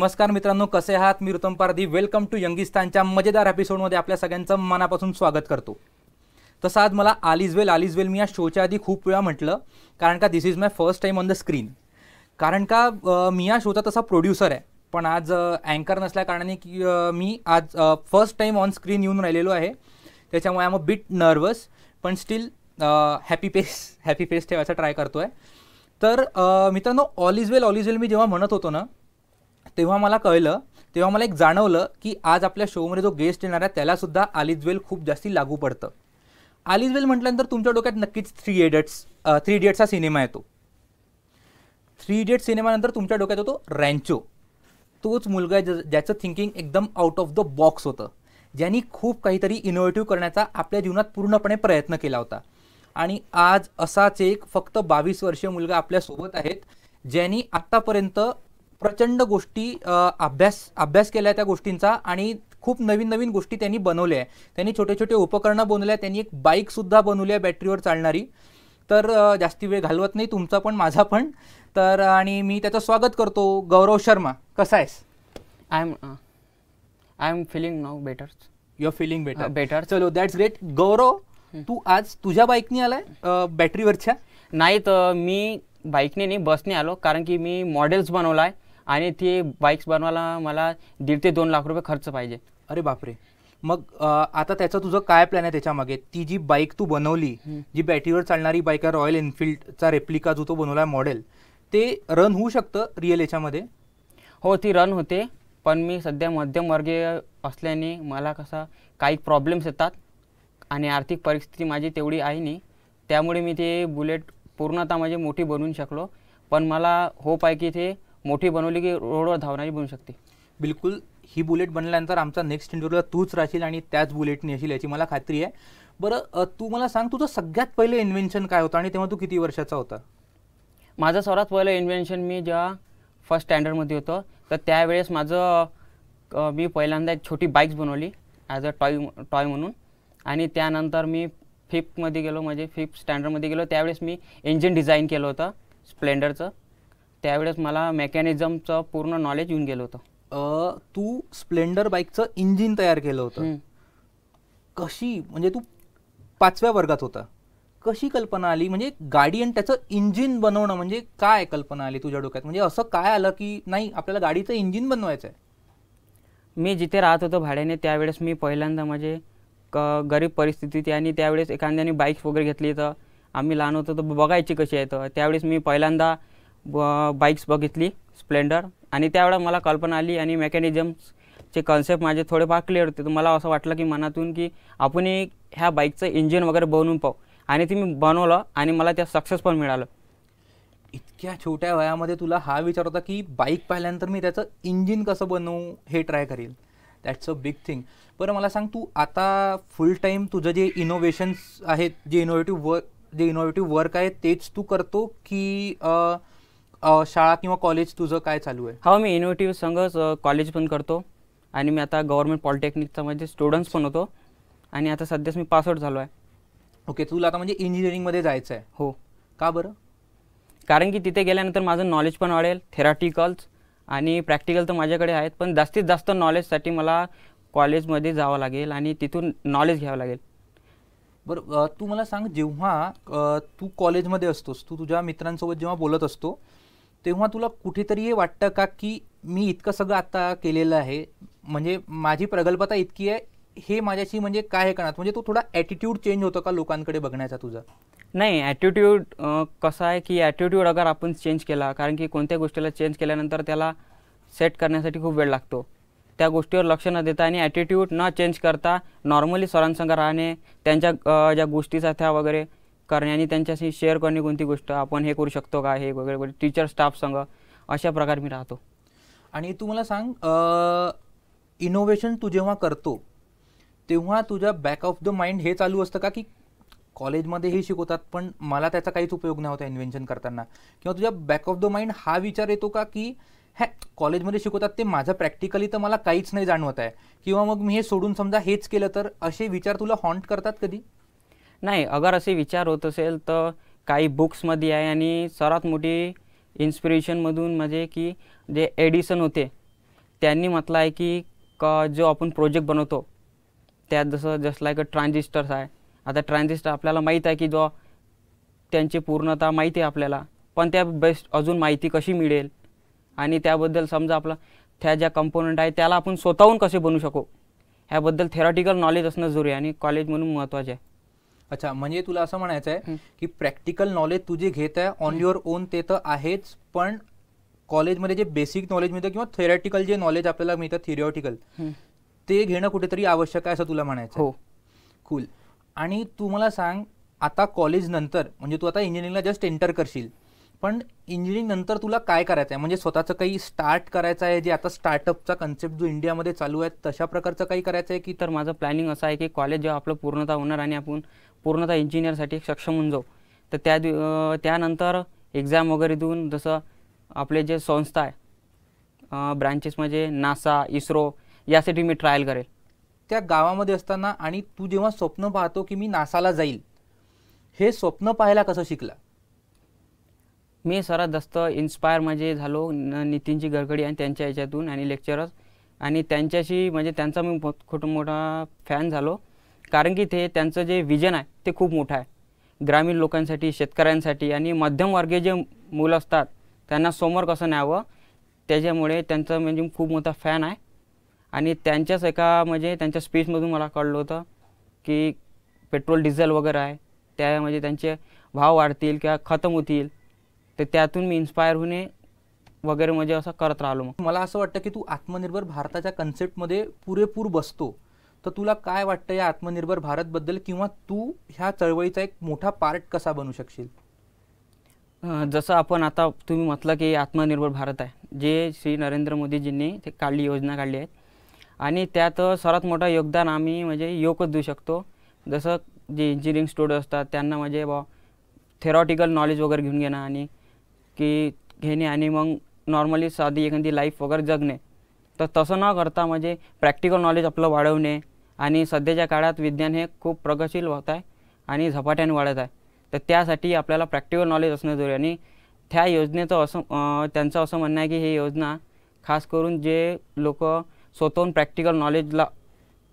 नमस्कार मित्रांनो कसे आहात मी ऋतम पारधी वेलकम टू यंगिस्तानच्या मजेदार एपिसोडमध्ये आपल्या सगळ्यांचं मनापासून स्वागत करतो तसं आज मला आलीज वेल आलीज वेल मी या शोच्या आधी खूप वेळा म्हटलं कारण का this is my first time on the screen कारण का मी या शोचा तसा प्रोड्युसर आहे पण आज अँकर नसल्या कारणाने की मी आज फर्स्ट टाईम ऑन स्क्रीन येऊन राहिलेलो आहे त्याच्यामुळे आय अ बिट नर्वस पण still happy face happy face ठेवायचा ट्राय करतो आहे तर मित्रांनो all is well all is well मी जेव्हा म्हणत होतो ना तेव्हा मला कळलं तेव्हा मला एक जाणवलं की आज आपल्या शोमध्ये जो गेस्ट येणार आहे त्यालासुद्धा आलिजवेल खूप जास्ती लागू पडतं आलिजवेल म्हटल्यानंतर तुमच्या डोक्यात नक्कीच थ्री इडियट्स थ्री इडियट्सचा सिनेमा येतो थ्री इडियट्स सिनेमानंतर तुमच्या डोक्यात होतो रँचो तोच मुलगा आहे ज्याचं थिंकिंग एकदम आउट ऑफ द बॉक्स होतं ज्यांनी खूप काहीतरी इनोव्हेटिव्ह करण्याचा आपल्या जीवनात पूर्णपणे प्रयत्न केला होता आणि आज असाच एक फक्त बावीस वर्षीय मुलगा आपल्यासोबत आहेत ज्यांनी आत्तापर्यंत प्रचंड गोष्टी अभ्यास अभ्यास केला त्या गोष्टींचा आणि खूप नवीन नवीन गोष्टी त्यांनी बनवल्या आहे त्यांनी छोटे छोटे उपकरणं बनवल्या त्यांनी एक बाईकसुद्धा बनवली आहे बॅटरीवर चालणारी तर जास्ती वेळ घालवत नाही तुमचा पण माझा पण तर आणि मी त्याचं स्वागत करतो गौरव शर्मा कसा आहेस I am I am feeling no better you feeling better better चलो दॅट्स ग्रेट गौरव तू आज तुझ्या बाईकने आलाय बॅटरीवरच्या नाही तर मी बाईकने नाही बसने आलो कारण की मी मॉडेल्स बनवलाय आणि ती बाईक्स बनवायला मला दीड ते दोन लाख रुपये खर्च पाहिजे अरे बापरे मग आता त्याचं तुझं काय प्लॅन आहे त्याच्यामागे ती जी बाईक तू बनवली जी बॅटरीवर चालणारी बाईक आहे रॉयल एनफिल्डचा रेप्लिका जो तो बनवला मॉडेल ते रन होऊ शकतं रिअल याच्यामध्ये हो ती रन होते पण मी सध्या मध्यमवर्गीय असल्याने मला कसा काही प्रॉब्लेम्स येतात आणि आर्थिक परिस्थिती माझी तेवढी आहे नाही त्यामुळे मी ते बुलेट पूर्णतः म्हणजे मोठी बनवू शकलो पण मला होप आहे की ते मोठी बनवली की रोडवर धावणारी बनू शकते बिलकुल ही बुलेट बनल्यानंतर आमचा नेक्स्ट इंटरव्ह्यूला तूच राहशील आणि त्याच बुलेटने असेल याची मला खात्री आहे बरं तू मला सांग तुझं सगळ्यात पहिलं इन्व्हेन्शन काय होतं आणि तेव्हा तू किती वर्षाचा होता माझं सर्वात पहिलं इन्व्हेन्शन मी जेव्हा फर्स्ट स्टँडर्डमध्ये होतं तर त्यावेळेस माझं मी पहिल्यांदा एक छोटी बाईक्स बनवली ॲज अ टॉय टॉय म्हणून आणि त्यानंतर मी फिफ्थमध्ये गेलो म्हणजे फिफ्थ स्टँडर्डमध्ये गेलो त्यावेळेस मी इंजिन डिझाईन केलं होतं स्प्लेंडरचं त्यावेळेस मला मेकॅनिझमचं पूर्ण नॉलेज येऊन गेलं होतं तू स्प्लेंडर बाईकचं इंजिन तयार केलं होतं कशी म्हणजे तू पाचव्या वर्गात होता कशी कल्पना आली म्हणजे गाडी आणि त्याचं इंजिन बनवणं म्हणजे काय कल्पना आली तुझ्या डोक्यात म्हणजे असं काय आलं की नाही आपल्याला गाडीचं इंजिन बनवायचं आहे मी जिथे राहत होतो भाड्याने त्यावेळेस मी पहिल्यांदा म्हणजे क गरीब परिस्थितीत आणि त्यावेळेस एखाद्याने बाईक्स वगैरे घेतली तर आम्ही लहान होतो तर बघायची कशी आहे तर त्यावेळेस मी पहिल्यांदा ब बाईक्स बघितली स्प्लेंडर आणि त्यावेळा मला कल्पना आली आणि मेकॅनिजम्सचे कन्सेप्ट माझे थोडेफार क्लिअर होते तर मला असं वाटलं की मनातून की आपण ह्या बाईकचं इंजिन वगैरे बनवून पाहू आणि ते मी बनवलं आणि मला त्या सक्सेस पण मिळालं इतक्या छोट्या वयामध्ये तुला हा विचार होता की बाईक पाहिल्यानंतर मी त्याचं इंजिन कसं बनवू हे ट्राय करेल दॅट्स अ बिग थिंग बरं मला सांग तू आता फुल टाईम तुझं जे इनोव्हेशन्स आहेत जे इनोव्हेटिव्ह वर्क जे इनोव्हेटिव्ह वर्क आहे तेच तू करतो की शाळा किंवा कॉलेज तुझं काय चालू आहे हा हो, मी इनोव्हेटिव्ह संघच कॉलेज पण करतो आणि मी आता गव्हर्मेंट पॉलिटेक्निकचा म्हणजे स्टुडंट्स पण होतो आणि आता सध्याच मी पासआउट झालो आहे ओके तुला आता म्हणजे इंजिनिअरिंगमध्ये जायचं आहे हो का बरं कारण की तिथे गेल्यानंतर माझं नॉलेज पण वाढेल थेराटिकल्स आणि प्रॅक्टिकल तर माझ्याकडे आहेत पण जास्तीत जास्त नॉलेजसाठी मला कॉलेजमध्ये जावं लागेल आणि तिथून नॉलेज घ्यावं लागेल बरं तू मला सांग जेव्हा तू कॉलेजमध्ये असतोस तू तुझ्या मित्रांसोबत जेव्हा बोलत असतो तेव्हा तुला कुठेतरी हे वाटतं का की मी इतकं सगळं आत्ता केलेलं आहे म्हणजे माझी प्रगल्भता इतकी आहे हे माझ्याशी म्हणजे काय करणार म्हणजे तो थोडा ॲटिट्यूड चेंज होतो का लोकांकडे बघण्याचा तुझा नाही ॲटिट्यूड कसा आहे की ॲटिट्यूड अगर आपण चेंज केला कारण की कोणत्या गोष्टीला चेंज केल्यानंतर त्याला सेट करण्यासाठी खूप वेळ लागतो त्या गोष्टीवर लक्ष न देता आणि ॲटिट्यूड न चेंज करता नॉर्मली सरांसंग राहणे त्यांच्या ज्या गोष्टीचा त्या वगैरे करणे आणि त्यांच्याशी शेअर करणे कोणती गोष्ट आपण हे करू शकतो का हे वगैरे वगैरे टीचर स्टाफ संघ अशा प्रकारे मी राहतो आणि तू मला सांग इनोव्हेशन तू जेव्हा करतो तेव्हा तुझ्या बॅक ऑफ द माइंड हे चालू असतं का की कॉलेजमध्ये हे शिकवतात पण मला त्याचा काहीच उपयोग नाही होता इन्व्हेन्शन करताना किंवा तुझ्या बॅक ऑफ द माइंड हा विचार येतो का की हॅ कॉलेजमध्ये शिकवतात ते माझं प्रॅक्टिकली तर मला काहीच नाही जाणवत आहे किंवा मग मी हे सोडून समजा हेच केलं तर असे विचार तुला हॉन्ट करतात कधी नाही अगर असे विचार होत असेल तर काही बुक्समध्ये आहे आणि सर्वात मोठी इन्स्पिरेशनमधून म्हणजे की जे एडिसन होते त्यांनी म्हटलं आहे की क जो आपण प्रोजेक्ट बनवतो त्यात जसं जस्ट लाईक ट्रान्झिस्टर्स आहे आता ट्रान्झिस्टर आपल्याला माहीत आहे की जो त्यांची पूर्णता माहिती आहे आपल्याला पण त्या बेस्ट अजून माहिती कशी मिळेल आणि त्याबद्दल समजा आपला त्या ज्या कंपोनंट आहे त्याला आपण स्वतःहून कसे बनवू शकू ह्याबद्दल थेरॉटिकल नॉलेज असणं जरुरी आहे आणि कॉलेज म्हणून महत्त्वाचे आहे अच्छा म्हणजे तुला असं म्हणायचं आहे की प्रॅक्टिकल नॉलेज तुझे घेत आहे ऑन युअर ओन ते तर आहेच पण कॉलेजमध्ये जे बेसिक नॉलेज मिळतं किंवा थेरॅटिकल जे नॉलेज आपल्याला मिळतं थिरिओटिकल ते घेणं कुठेतरी आवश्यक आहे असं तुला म्हणायचं हो कुल आणि तू मला सांग आता कॉलेज नंतर म्हणजे तू आता इंजिनिअरिंगला जस्ट एंटर करशील पण इंजिनिअरिंग नंतर तुला काय करायचं आहे म्हणजे स्वतःचं काही स्टार्ट करायचं आहे जे आता स्टार्टअपचा कन्सेप्ट जो इंडियामध्ये चालू आहे तशा प्रकारचं काही करायचं आहे की तर माझं प्लॅनिंग असं आहे की कॉलेज जेव्हा आपलं पूर्णतः होणार आणि आपण पूर्णतः इंजिनियरसाठी सक्षम होऊन जाऊ तर त्या दिव त्यानंतर एक्झाम वगैरे देऊन जसं आपले जे संस्था आहे ब्रांचेस म्हणजे नासा इस्रो यासाठी मी ट्रायल करेल त्या गावामध्ये असताना आणि तू जेव्हा स्वप्न पाहतो की मी नासाला जाईल हे स्वप्न पाहायला कसं शिकला मी सर्वात जास्त इन्स्पायर म्हणजे झालो नितीनजी गडकडी आणि त्यांच्या याच्यातून आणि लेक्चरर्स आणि त्यांच्याशी म्हणजे त्यांचा मी खूप मोठा फॅन झालो कारण की ते त्यांचं जे विजन आहे ते खूप मोठं आहे ग्रामीण लोकांसाठी शेतकऱ्यांसाठी आणि मध्यमवर्गीय जे मुलं असतात त्यांना समोर कसं न्यावं त्याच्यामुळे त्यांचं म्हणजे खूप मोठा फॅन आहे आणि त्यांच्याच एका म्हणजे त्यांच्या स्पीचमधून मला कळलं होतं की पेट्रोल डिझेल वगैरे आहे त्या म्हणजे त्यांचे भाव वाढतील किंवा खतम होतील तर त्यातून मी इन्स्पायर होणे वगैरे म्हणजे असं करत राहिलो मग मला असं वाटतं की तू आत्मनिर्भर भारताच्या कन्सेप्टमध्ये पुरेपूर बसतो तर तुला काय वाटतं या आत्मनिर्भर भारतबद्दल किंवा तू ह्या चळवळीचा एक मोठा पार्ट कसा बनू शकशील जसं आपण आता तुम्ही म्हटलं की आत्मनिर्भर भारत आहे जे श्री नरेंद्र मोदीजींनी ते काढली योजना काढली आहे आणि त्यात सर्वात मोठं योगदान आम्ही म्हणजे योगच देऊ शकतो जसं जे इंजिनिअरिंग स्टुडंट असतात त्यांना म्हणजे बा थेरॉटिकल नॉलेज वगैरे घेऊन घेणं आणि की घेणे आणि मग नॉर्मली साधी एखादी लाईफ वगैरे जगणे तर तसं न करता म्हणजे प्रॅक्टिकल नॉलेज आपलं वाढवणे आणि सध्याच्या काळात विज्ञान हे खूप प्रगतशील होत आहे आणि झपाट्याने वाढत आहे तर त्यासाठी आपल्याला प्रॅक्टिकल नॉलेज असणं जरुरी आणि त्या योजनेचं असं त्यांचं असं म्हणणं आहे की ही योजना खास करून जे लोक स्वतःहून प्रॅक्टिकल नॉलेजला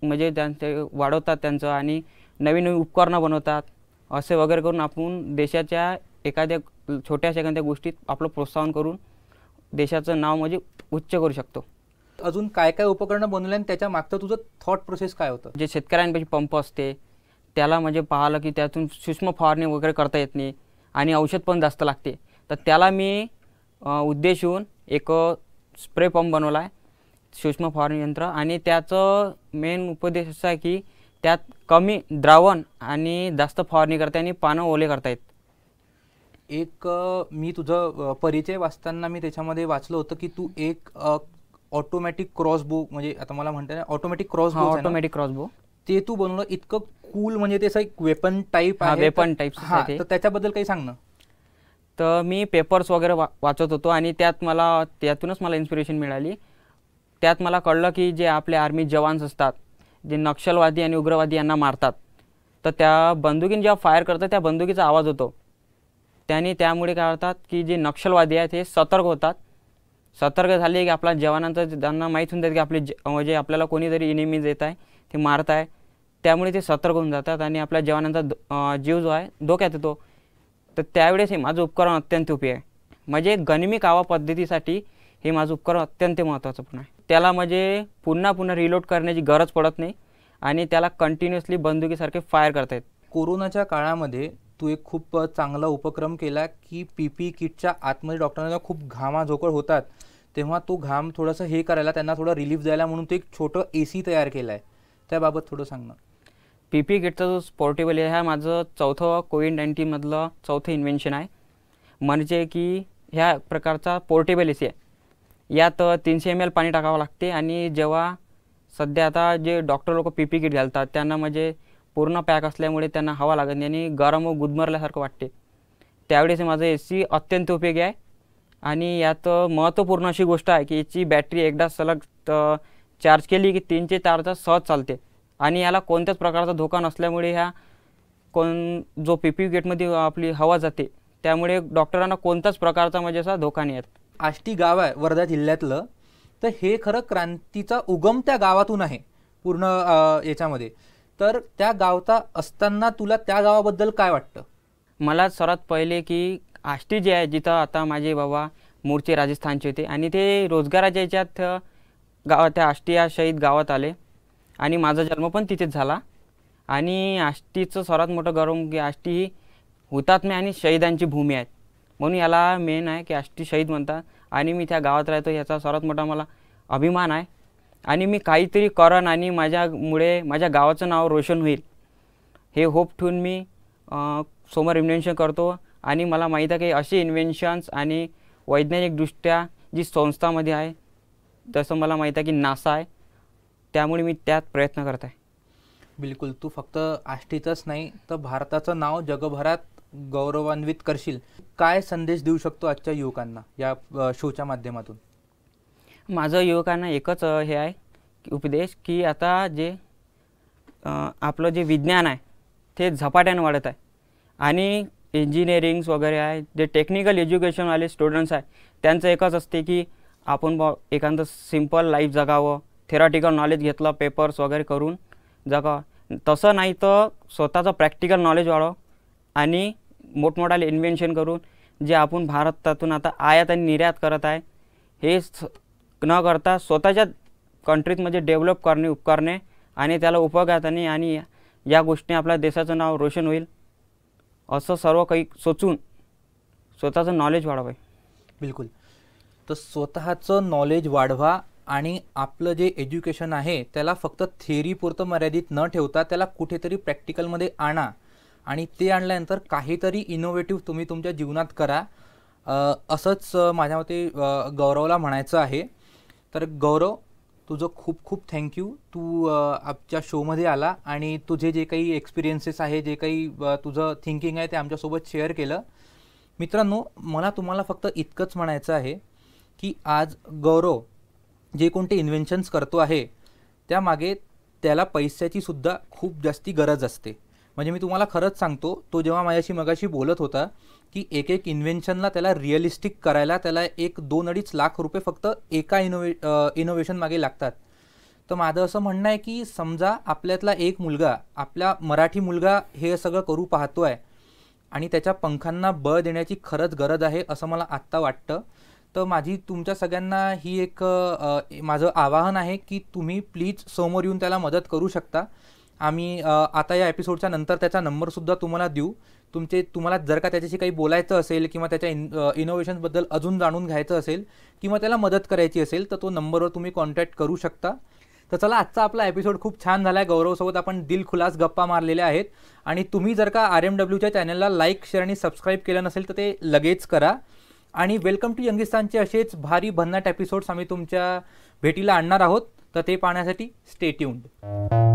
म्हणजे त्यांचे वाढवतात त्यांचं आणि नवीन नवीन उपकरणं बनवतात असे वगैरे करून आपण देशाच्या एखाद्या छोट्याशा एखाद्या गोष्टीत आपलं प्रोत्साहन करून देशाचं नाव म्हणजे उच्च करू शकतो अजून काय काय उपकरणं बनवले आणि त्याच्या मागचं तुझं थॉट प्रोसेस काय होतं जे शेतकऱ्यांपैकी पंप असते त्याला म्हणजे पाहिलं की त्यातून सूक्ष्म फवारणी वगैरे करता येत नाही आणि औषध पण जास्त लागते तर त्याला मी उद्देशून एक स्प्रे पंप बनवला आहे सूक्ष्म फवारणी यंत्र आणि त्याचं मेन उपदेश असा आहे की त्यात कमी द्रावण आणि जास्त फवारणी करता आणि पानं ओले करता येत एक मी तुझं परिचय वाचताना मी त्याच्यामध्ये वाचलं होतं की तू एक ऑटोमॅटिक क्रॉसबो म्हणजे आता मला म्हणतात ऑटोमॅटिक क्रॉस ऑटोमॅटिक क्रॉसबो ते तू बनवलं इतकं कूल म्हणजे ते असं एक वेपन टाईप आहे वेपन टाईप त्याच्याबद्दल काही सांग ना तर मी पेपर्स वगैरे वाचत होतो आणि त्यात मला त्यातूनच मला इन्स्पिरेशन मिळाली त्यात मला कळलं की जे आपले आर्मी जवान्स असतात जे नक्षलवादी आणि उग्रवादी यांना मारतात तर त्या बंदुकीने जेव्हा फायर करतात त्या बंदुकीचा आवाज होतो त्याने त्यामुळे काय होतात की जे नक्षलवादी आहेत हे सतर्क होतात सतर्क झाले की आपला जवानांचं त्यांना माहीत होऊन की आपले ज म्हणजे आपल्याला कोणीतरी इनिमीज येत आहे ते मारत आहे त्यामुळे ते सतर्क होऊन जातात आणि आपल्या जवानांचा जीव जो आहे धोक्यात येतो तर त्यावेळेस हे माझं उपकरण अत्यंत उपयोग आहे म्हणजे गनिमी कावा पद्धतीसाठी हे माझं उपकरण अत्यंत महत्त्वाचं पण आहे त्याला म्हणजे पुन्हा पुन्हा रिलोड करण्याची गरज पडत नाही आणि त्याला कंटिन्युअसली बंदुकीसारखे फायर करता येत कोरोनाच्या काळामध्ये तू एक खूप चांगला उपक्रम केला की पी पी किटच्या आतमध्ये डॉक्टरांना खूप घामाझोकळ होतात तेव्हा तो घाम थोडंसं हे करायला त्यांना थोडं रिलीफ द्यायला म्हणून तो एक छोटं ए सी तयार केला आहे त्याबाबत थोडं सांगणं पी पी किटचा जो पोर्टेबल आहे हा माझं चौथं कोविड नाईन्टीनमधलं चौथं इन्व्हेन्शन आहे म्हणजे की ह्या प्रकारचा पोर्टेबल ए सी आहे यात तीनशे एम एल पाणी टाकावं लागते आणि जेव्हा सध्या आता जे डॉक्टर लोक पी पी किट घालतात त्यांना म्हणजे पूर्ण पॅक असल्यामुळे त्यांना हवा लागत नाही आणि गरम व गुदमरल्यासारखं वाटते त्यावेळेस माझं ए सी अत्यंत उपयोगी आहे आणि यात महत्त्वपूर्ण अशी गोष्ट आहे की याची बॅटरी एकदा सलग चार्ज केली की तीनशे चार तास सहज चालते आणि याला कोणत्याच प्रकारचा धोका नसल्यामुळे ह्या कोण जो पी पी गेटमध्ये आपली हवा जाते त्यामुळे डॉक्टरांना कोणताच प्रकारचा म्हणजे असा धोका नाही येत आष्टी गाव आहे वर्धा जिल्ह्यातलं तर हे खरं क्रांतीचा उगम त्या गावातून आहे पूर्ण याच्यामध्ये तर त्या गावता असताना तुला त्या गावाबद्दल काय वाटतं मला सर्वात पहिले की आष्टी जे आहे जिथं आता माझे बाबा मूळचे राजस्थानचे होते आणि ते रोजगाराच्या याच्यात गाव त्या आष्टी या शहीद गावात आले आणि माझा जन्म पण तिथेच झाला आणि आष्टीचं सर्वात मोठं गौरव की म्हणजे आष्टी ही हुतात्म्य आणि शहीदांची भूमी आहे म्हणून याला मेन आहे की आष्टी शहीद म्हणतात आणि मी त्या गावात राहतो याचा सर्वात मोठा मला अभिमान आहे आणि मी काहीतरी करन आणि माझ्यामुळे माझ्या गावाचं नाव रोशन होईल हे होप ठेवून मी समोर इन्व्हेन्शन करतो आणि मला माहीत आहे की असे इन्व्हेन्शन्स आणि वैज्ञानिकदृष्ट्या जी संस्थामध्ये आहे जसं मला माहीत आहे की नासा आहे त्यामुळे मी त्यात प्रयत्न करत आहे बिलकुल तू फक्त आष्टीचंच नाही तर भारताचं नाव जगभरात गौरवान्वित करशील काय संदेश देऊ शकतो आजच्या युवकांना या शोच्या माध्यमातून माझं युवकांना एकच हे आहे उपदेश की आता जे आपलं जे विज्ञान आहे ते झपाट्याने वाढत आहे आणि इंजिनिअरिंग्स वगैरे आहे जे टेक्निकल एज्युकेशनवाले स्टुडंट्स आहे त्यांचं एकच असते की आपण बॉ एखादं सिम्पल लाईफ जगावं थेरॉटिकल नॉलेज घेतलं पेपर्स वगैरे करून जगावं तसं नाही तर स्वतःचं प्रॅक्टिकल नॉलेज वाढव आणि मोठमोठाले इन्व्हेन्शन करून जे आपण भारतातून आता आयात आणि निर्यात करत आहे हे न करता स्वतःच्या कंट्रीतमध्ये डेव्हलप करणे उपकारणे आणि त्याला उपघाताने आणि या गोष्टी आपल्या देशाचं नाव रोशन होईल असं सर्व काही सोचून स्वतःचं नॉलेज वाढवाय बिलकुल तर स्वतःचं नॉलेज वाढवा आणि आपलं जे एज्युकेशन आहे त्याला फक्त थेअरीपुरतं मर्यादित न ठेवता त्याला कुठेतरी प्रॅक्टिकलमध्ये आणा आणि ते आणल्यानंतर काहीतरी इनोव्हेटिव्ह तुम्ही तुमच्या जीवनात करा असंच माझ्या मते गौरवला म्हणायचं आहे तर गौरव तुझं खूप खूप थँक्यू तू आमच्या शोमध्ये आला आणि तुझे जे काही एक्सपिरियन्सेस आहे जे काही तुझं थिंकिंग आहे ते आमच्यासोबत शेअर केलं मित्रांनो मला तुम्हाला फक्त इतकंच म्हणायचं आहे की आज गौरव जे कोणते इन्व्हेन्शन्स करतो आहे त्यामागे त्याला पैशाचीसुद्धा खूप जास्ती गरज असते म्हणजे मी तुम्हाला खरंच सांगतो तो जेव्हा माझ्याशी मगाशी बोलत होता की एक एक इन्व्हेन्शनला त्याला रिअलिस्टिक करायला त्याला एक दोन अडीच लाख रुपये फक्त एका इनोव्हे इनोव्हेशन मागे लागतात तर माझं असं म्हणणं आहे की समजा आपल्यातला एक मुलगा आपला मराठी मुलगा हे सगळं करू पाहतो आहे आणि त्याच्या पंखांना बळ देण्याची खरंच गरज आहे असं मला आत्ता वाटतं तर माझी तुमच्या सगळ्यांना ही एक माझं आवाहन आहे की तुम्ही प्लीज समोर येऊन त्याला मदत करू शकता आम्ही आता या एपिसोडच्या नंतर त्याचा नंबरसुद्धा तुम्हाला देऊ तुमचे तुम्हाला जर का त्याच्याशी काही बोलायचं असेल किंवा त्याच्या इन इनोव्हेशन्सबद्दल अजून जाणून घ्यायचं असेल किंवा त्याला मदत करायची असेल तर तो नंबरवर तुम्ही कॉन्टॅक्ट करू शकता तर चला आजचा आपला एपिसोड खूप छान झाला आहे गौरवसोबत आपण दिलखुलास गप्पा मारलेल्या आहेत आणि तुम्ही जर का आर एम डब्ल्यूच्या चॅनलला लाईक शेअर आणि सबस्क्राईब केलं नसेल तर ते लगेच करा आणि वेलकम टू यंगिस्तानचे असेच भारी भन्नाट एपिसोड्स आम्ही तुमच्या भेटीला आणणार आहोत तर ते पाहण्यासाठी ट्यून्ड